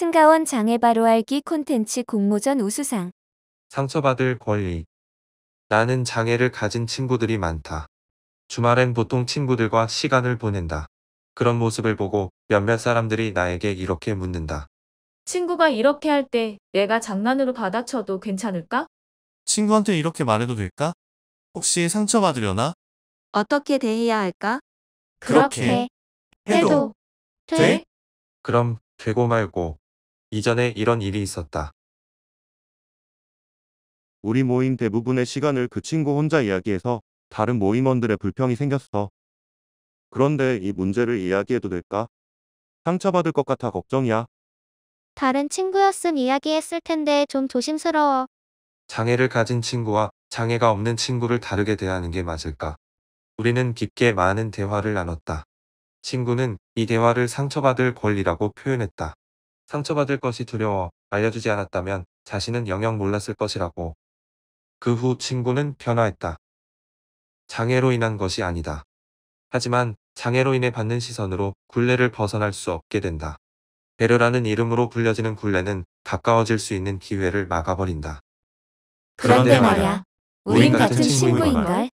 승가원 장애바로 알기 콘텐츠 공모전 우수상 상처받을 권리 나는 장애를 가진 친구들이 많다. 주말엔 보통 친구들과 시간을 보낸다. 그런 모습을 보고 몇몇 사람들이 나에게 이렇게 묻는다. 친구가 이렇게 할 때 내가 장난으로 받아쳐도 괜찮을까? 친구한테 이렇게 말해도 될까? 혹시 상처받으려나? 어떻게 대해야 할까? 그렇게 해도 돼? 그럼 되고 말고 이전에 이런 일이 있었다. 우리 모임 대부분의 시간을 그 친구 혼자 이야기해서 다른 모임원들의 불평이 생겼어. 그런데 이 문제를 이야기해도 될까? 상처받을 것 같아 걱정이야. 다른 친구였음 이야기했을 텐데 좀 조심스러워. 장애를 가진 친구와 장애가 없는 친구를 다르게 대하는 게 맞을까? 우리는 깊게 많은 대화를 나눴다. 친구는 이 대화를 상처받을 권리라고 표현했다. 상처받을 것이 두려워 알려주지 않았다면 자신은 영영 몰랐을 것이라고. 그 후 친구는 변화했다. 장애로 인한 것이 아니다. 하지만 장애로 인해 받는 시선으로 굴레를 벗어날 수 없게 된다. 배려라는 이름으로 불려지는 굴레는 가까워질 수 있는 기회를 막아버린다. 그런데 말이야. 우린 같은 친구인걸?